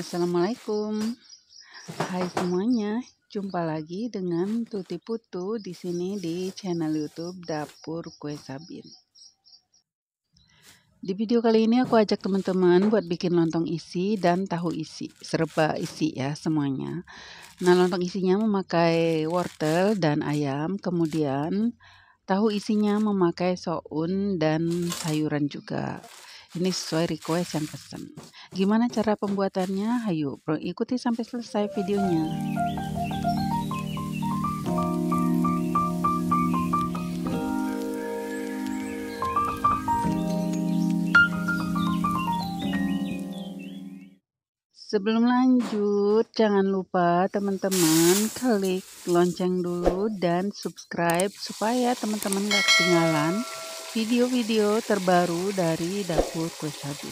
Assalamualaikum. Hai semuanya, jumpa lagi dengan Tuti Putu di sini di channel YouTube Dapur Kue Sabin. Di video kali ini aku ajak teman-teman buat bikin lontong isi dan tahu isi, serba isi ya semuanya. Nah, lontong isinya memakai wortel dan ayam, kemudian tahu isinya memakai soun dan sayuran juga. Ini sesuai request yang pesan. Gimana cara pembuatannya? Hayu, bro, ikuti sampai selesai videonya. Sebelum lanjut, jangan lupa teman-teman klik lonceng dulu dan subscribe supaya teman-teman gak ketinggalan video-video terbaru dari dapur kue sagu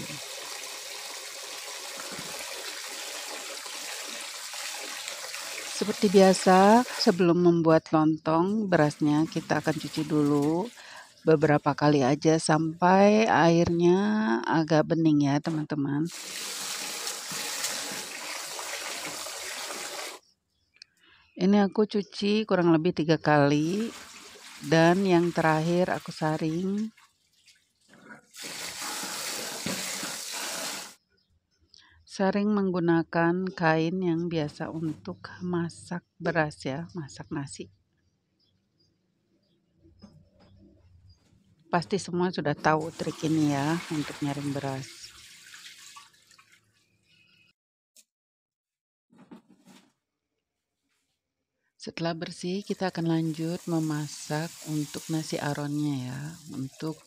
Seperti biasa, sebelum membuat lontong, berasnya kita akan cuci dulu beberapa kali aja sampai airnya agak bening ya, teman-teman. Ini aku cuci kurang lebih tiga kali dan yang terakhir aku saring saring menggunakan kain yang biasa untuk masak beras ya masak nasi pasti semua sudah tahu trik ini ya untuk nyaring beras Setelah bersih, kita akan lanjut memasak untuk nasi aronnya ya, untuk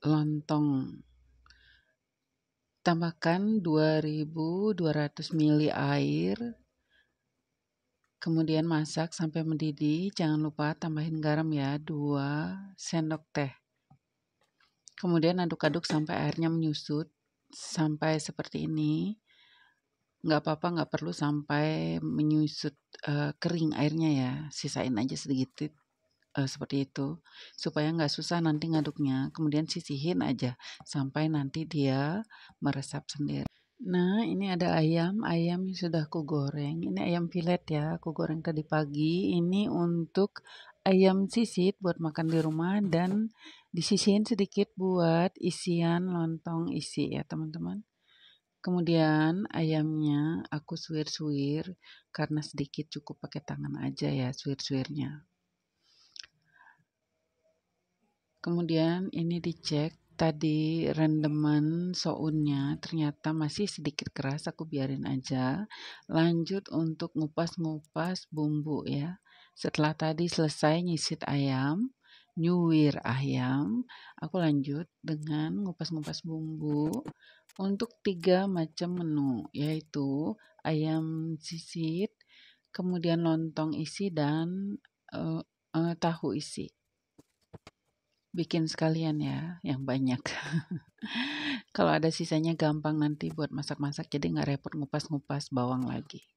lontong. Tambahkan 2200 ml air. Kemudian masak sampai mendidih. Jangan lupa tambahin garam ya, 2 sendok teh. Kemudian aduk-aduk sampai airnya menyusut sampai seperti ini. Nggak apa-apa, nggak perlu sampai menyusut, uh, kering airnya ya, sisain aja sedikit, uh, seperti itu, supaya nggak susah nanti ngaduknya, kemudian sisihin aja sampai nanti dia meresap sendiri. Nah, ini ada ayam, ayam yang sudah aku goreng, ini ayam filet ya, aku goreng tadi pagi, ini untuk ayam sisit buat makan di rumah dan disisihin sedikit buat isian lontong isi ya teman-teman. Kemudian ayamnya aku suwir-suwir karena sedikit cukup pakai tangan aja ya suwir-suwirnya. Kemudian ini dicek tadi rendemen sounnya ternyata masih sedikit keras aku biarin aja. Lanjut untuk ngupas-ngupas bumbu ya. Setelah tadi selesai nyisit ayam, nyuwir ayam, aku lanjut dengan ngupas-ngupas bumbu untuk tiga macam menu yaitu ayam sisit, kemudian lontong isi dan uh, uh, tahu isi. Bikin sekalian ya, yang banyak. Kalau ada sisanya gampang nanti buat masak-masak jadi nggak repot ngupas-ngupas bawang lagi.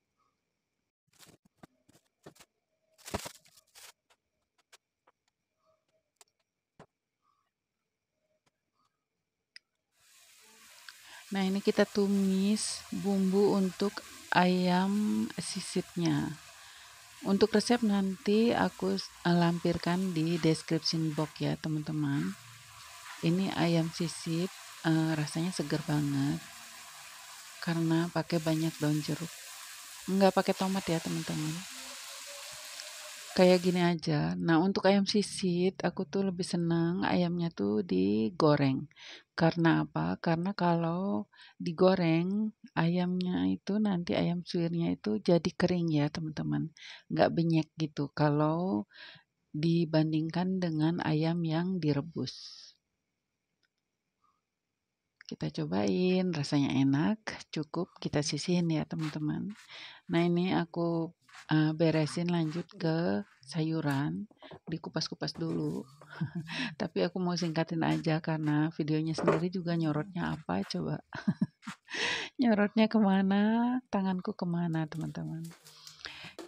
Nah, ini kita tumis bumbu untuk ayam sisitnya. Untuk resep nanti aku eh, lampirkan di description box ya, teman-teman. Ini ayam sisip uh, eh, rasanya seger banget karena pakai banyak daun jeruk. Enggak pakai tomat ya, teman-teman. Kayak gini aja. Nah, untuk ayam sisit, aku tuh lebih senang ayamnya tuh digoreng. Karena apa? Karena kalau digoreng, ayamnya itu nanti ayam suirnya itu jadi kering ya, teman-teman. Gak benyek gitu kalau dibandingkan dengan ayam yang direbus. Kita cobain, rasanya enak, cukup kita sisihin ya, teman-teman. Nah, ini aku uh, beresin lanjut ke sayuran dikupas-kupas dulu tapi aku mau singkatin aja karena videonya sendiri juga nyorotnya apa coba nyorotnya kemana tanganku kemana teman-teman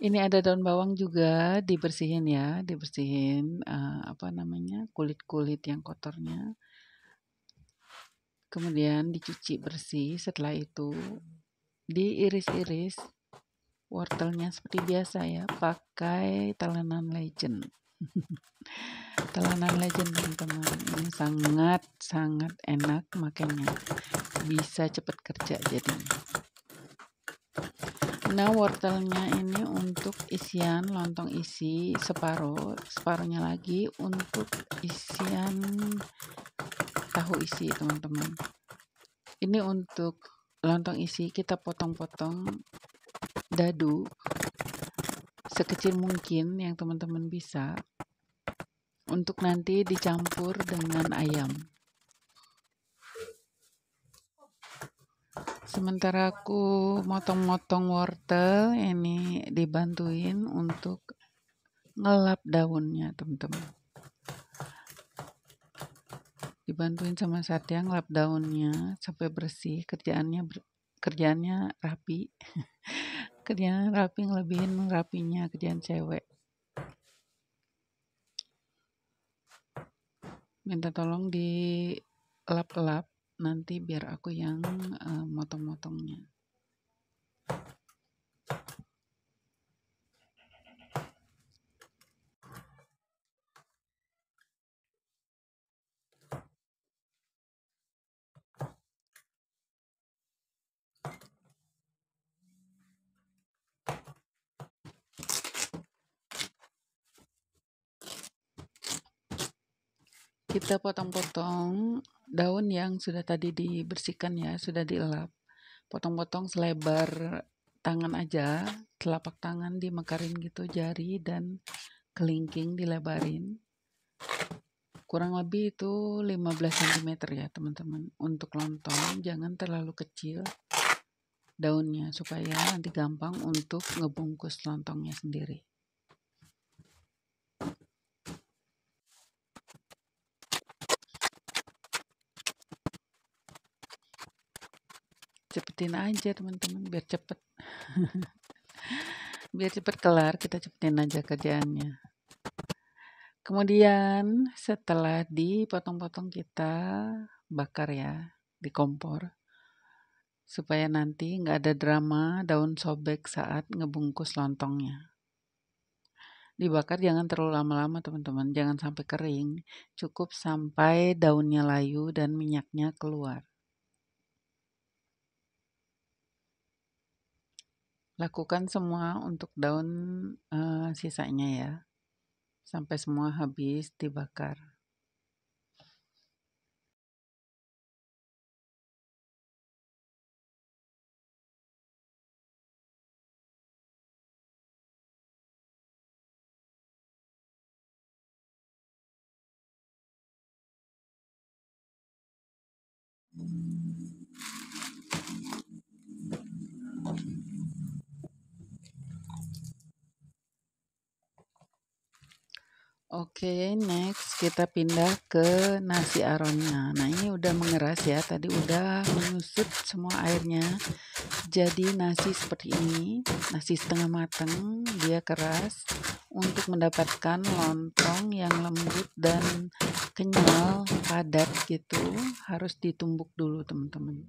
ini ada daun bawang juga dibersihin ya dibersihin uh, apa namanya kulit-kulit yang kotornya kemudian dicuci bersih setelah itu diiris-iris wortelnya seperti biasa ya pakai telanan legend telanan legend teman-teman ini sangat sangat enak makanya bisa cepat kerja Jadi, nah wortelnya ini untuk isian lontong isi separuh separuhnya lagi untuk isian tahu isi teman-teman ini untuk lontong isi kita potong-potong dadu sekecil mungkin yang teman-teman bisa untuk nanti dicampur dengan ayam. Sementara aku motong-motong wortel ini dibantuin untuk ngelap daunnya, teman-teman. Dibantuin sama Satya ngelap daunnya sampai bersih, kerjaannya kerjaannya rapi. kerjaan rapi ngelebihin rapinya kerjaan cewek minta tolong di lap-lap nanti biar aku yang uh, motong-motongnya kita potong-potong daun yang sudah tadi dibersihkan ya, sudah dielap. Potong-potong selebar tangan aja, telapak tangan dimekarin gitu jari dan kelingking dilebarin. Kurang lebih itu 15 cm ya teman-teman. Untuk lontong jangan terlalu kecil daunnya supaya nanti gampang untuk ngebungkus lontongnya sendiri. cepetin aja teman-teman biar cepet biar cepet kelar kita cepetin aja kerjaannya kemudian setelah dipotong-potong kita bakar ya di kompor supaya nanti nggak ada drama daun sobek saat ngebungkus lontongnya dibakar jangan terlalu lama-lama teman-teman jangan sampai kering cukup sampai daunnya layu dan minyaknya keluar Lakukan semua untuk daun uh, sisanya ya. Sampai semua habis dibakar. Thank mm -hmm. you. Oke, next kita pindah ke nasi aronnya. Nah, ini udah mengeras ya. Tadi udah menyusut semua airnya. Jadi nasi seperti ini, nasi setengah matang, dia keras untuk mendapatkan lontong yang lembut dan kenyal, padat gitu. Harus ditumbuk dulu, teman-teman.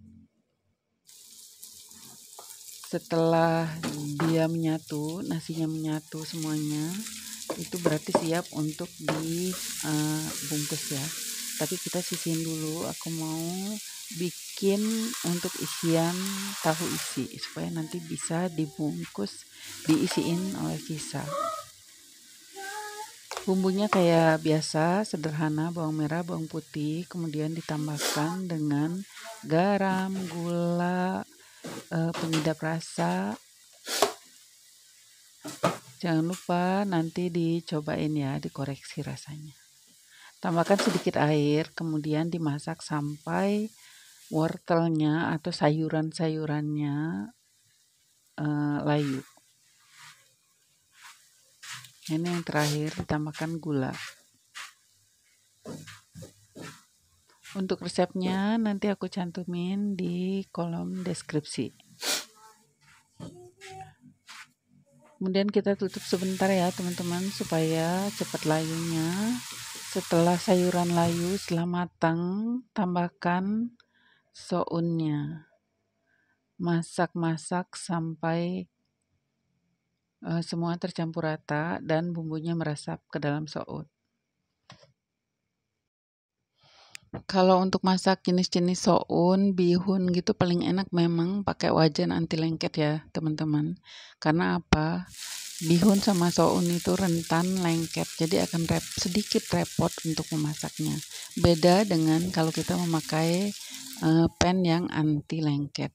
Setelah dia menyatu, nasinya menyatu semuanya itu berarti siap untuk dibungkus eh, ya tapi kita sisihin dulu aku mau bikin untuk isian tahu isi supaya nanti bisa dibungkus diisiin oleh sisa bumbunya kayak biasa sederhana bawang merah bawang putih kemudian ditambahkan dengan garam gula e, penyedap rasa Jangan lupa nanti dicobain ya, dikoreksi rasanya. Tambahkan sedikit air, kemudian dimasak sampai wortelnya atau sayuran-sayurannya eh, layu. Ini yang terakhir ditambahkan gula. Untuk resepnya nanti aku cantumin di kolom deskripsi. kemudian kita tutup sebentar ya teman-teman supaya cepat layunya setelah sayuran layu setelah matang tambahkan sounnya masak-masak sampai uh, semua tercampur rata dan bumbunya meresap ke dalam soun Kalau untuk masak jenis-jenis soun, bihun gitu paling enak memang pakai wajan anti lengket ya teman-teman. Karena apa? Bihun sama soun itu rentan lengket, jadi akan rep sedikit repot untuk memasaknya. Beda dengan kalau kita memakai uh, eh, pen yang anti lengket,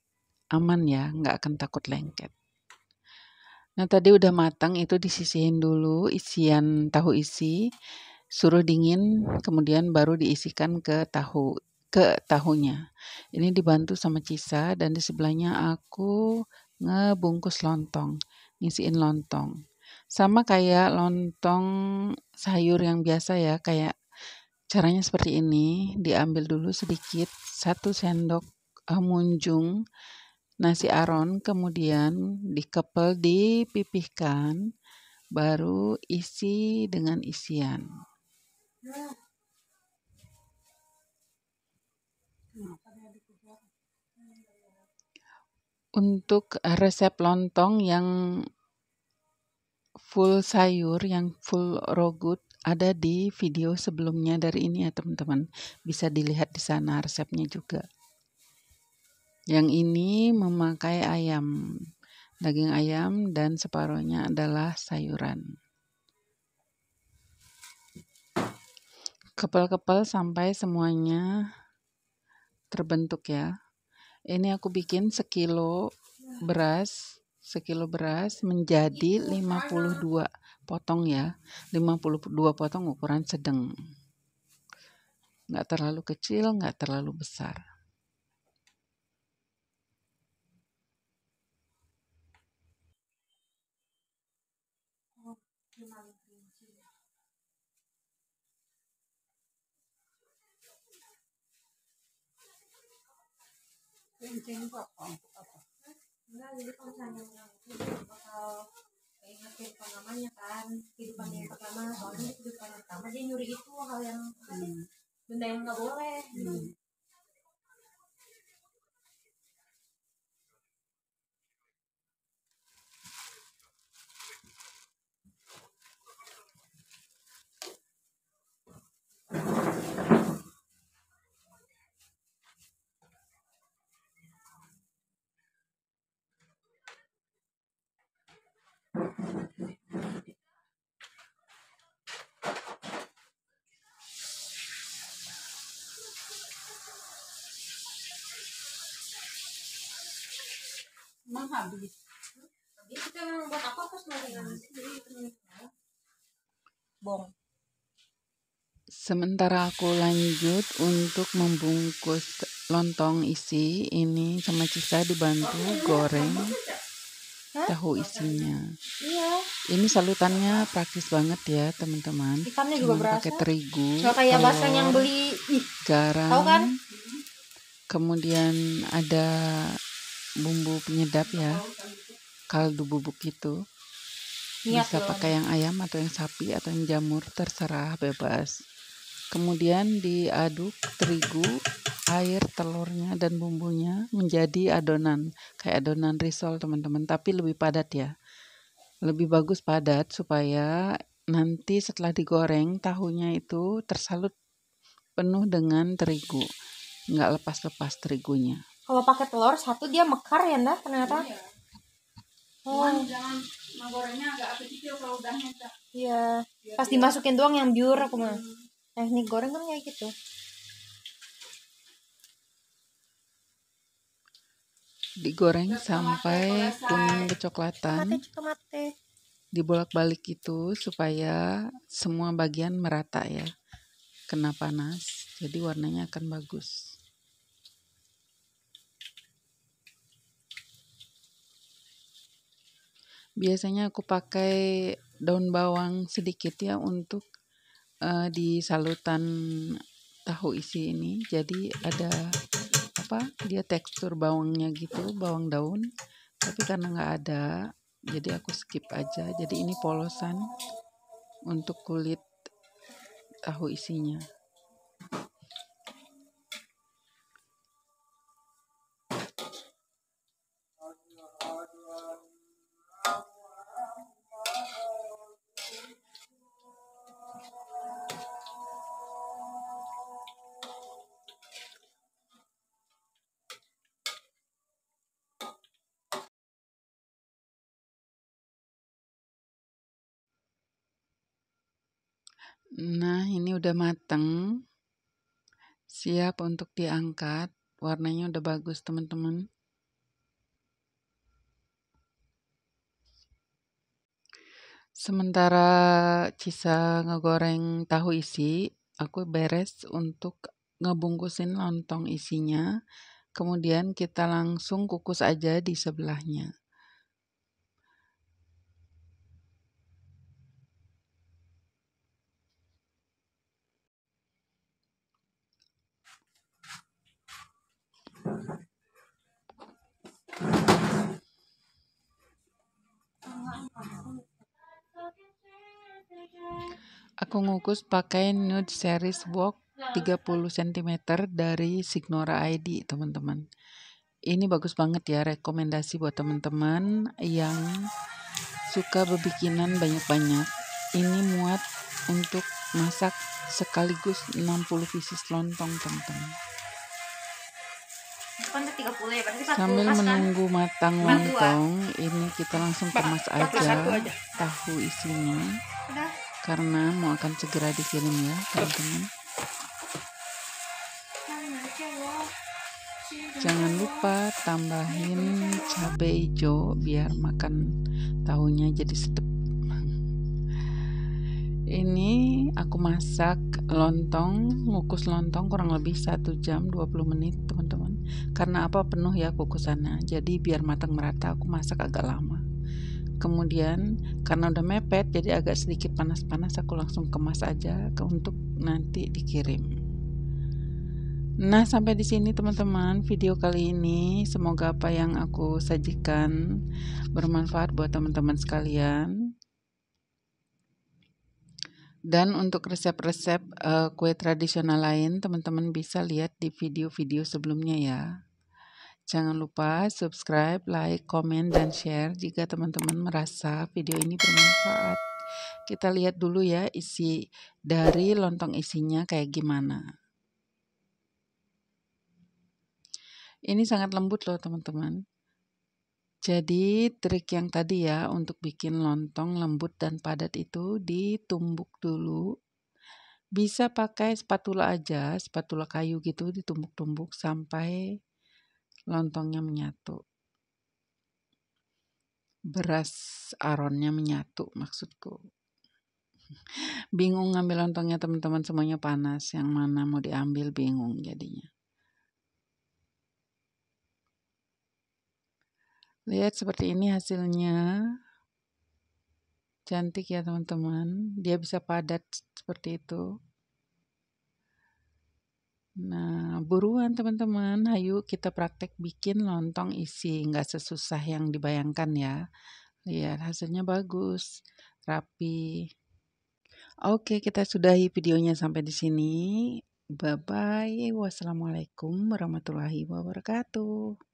aman ya, nggak akan takut lengket. Nah tadi udah matang itu disisihin dulu isian tahu isi suruh dingin, kemudian baru diisikan ke tahu ke tahunya. Ini dibantu sama Cisa dan di sebelahnya aku ngebungkus lontong, ngisiin lontong. Sama kayak lontong sayur yang biasa ya, kayak caranya seperti ini, diambil dulu sedikit satu sendok eh, munjung nasi aron, kemudian dikepel, dipipihkan, baru isi dengan isian. Untuk resep lontong yang full sayur, yang full rogut ada di video sebelumnya dari ini ya teman-teman. Bisa dilihat di sana resepnya juga. Yang ini memakai ayam, daging ayam dan separuhnya adalah sayuran. kepel-kepel sampai semuanya terbentuk ya ini aku bikin sekilo beras sekilo beras menjadi 52 potong ya 52 potong ukuran sedang nggak terlalu kecil nggak terlalu besar Kencing apa? apa? kalau misalnya bakal kan kehidupan pertama soalnya kehidupan pertama dia nyuri itu hal yang hmm. benda yang nggak boleh hmm. Sementara aku lanjut untuk membungkus lontong isi ini sama Cisa dibantu iya, goreng tahu isinya. Iya. Ini salutannya praktis banget ya teman-teman. Cuma Pakai terigu. Kan? Garam. Kemudian ada bumbu penyedap ya kaldu bubuk itu iya, bisa pakai yang ayam atau yang sapi atau yang jamur terserah bebas kemudian diaduk terigu air telurnya dan bumbunya menjadi adonan kayak adonan risol teman-teman tapi lebih padat ya lebih bagus padat supaya nanti setelah digoreng tahunya itu tersalut penuh dengan terigu nggak lepas-lepas terigunya kalau pakai telur satu dia mekar ya nda ternyata iya. oh jangan nah gorengnya agak kecil kalau udah nyetak iya pas masukin doang yang biur aku mah hmm. Eh, ini goreng kan kayak gitu digoreng sampai kuning kecoklatan dibolak-balik itu supaya semua bagian merata ya kena panas jadi warnanya akan bagus Biasanya aku pakai daun bawang sedikit ya untuk uh, di salutan tahu isi ini. Jadi ada apa? Dia tekstur bawangnya gitu, bawang daun. Tapi karena nggak ada, jadi aku skip aja. Jadi ini polosan untuk kulit tahu isinya. Nah, ini udah mateng. Siap untuk diangkat. Warnanya udah bagus, teman-teman. Sementara Cisa ngegoreng tahu isi, aku beres untuk ngebungkusin lontong isinya. Kemudian kita langsung kukus aja di sebelahnya. Aku ngukus pakai Nude Series Walk 30 cm dari Signora ID, teman-teman. Ini bagus banget ya, rekomendasi buat teman-teman yang suka bebikinan banyak-banyak. Ini muat untuk masak sekaligus 60 pieces lontong, teman-teman. Kan ya, Sambil kan? menunggu matang lontong, ini kita langsung kemas aja tahu isinya karena mau akan segera dikirim ya teman-teman jangan lupa tambahin cabai hijau biar makan tahunya jadi sedap ini aku masak lontong ngukus lontong kurang lebih 1 jam 20 menit teman-teman karena apa penuh ya kukusannya jadi biar matang merata aku masak agak lama kemudian karena udah mepet jadi agak sedikit panas-panas aku langsung kemas aja ke untuk nanti dikirim Nah, sampai di sini teman-teman video kali ini. Semoga apa yang aku sajikan bermanfaat buat teman-teman sekalian. Dan untuk resep-resep uh, kue tradisional lain, teman-teman bisa lihat di video-video sebelumnya ya. Jangan lupa subscribe, like, komen, dan share jika teman-teman merasa video ini bermanfaat. Kita lihat dulu ya isi dari lontong isinya kayak gimana. Ini sangat lembut loh teman-teman. Jadi trik yang tadi ya untuk bikin lontong lembut dan padat itu ditumbuk dulu. Bisa pakai spatula aja, spatula kayu gitu ditumbuk-tumbuk sampai lontongnya menyatu. Beras aronnya menyatu maksudku. Bingung ngambil lontongnya teman-teman semuanya panas. Yang mana mau diambil bingung jadinya. Lihat seperti ini hasilnya. Cantik ya teman-teman. Dia bisa padat seperti itu. Nah, buruan teman-teman, hayu kita praktek bikin lontong isi, nggak sesusah yang dibayangkan ya. Lihat hasilnya bagus, rapi. Oke, kita sudahi videonya sampai di sini. Bye-bye. Wassalamualaikum warahmatullahi wabarakatuh.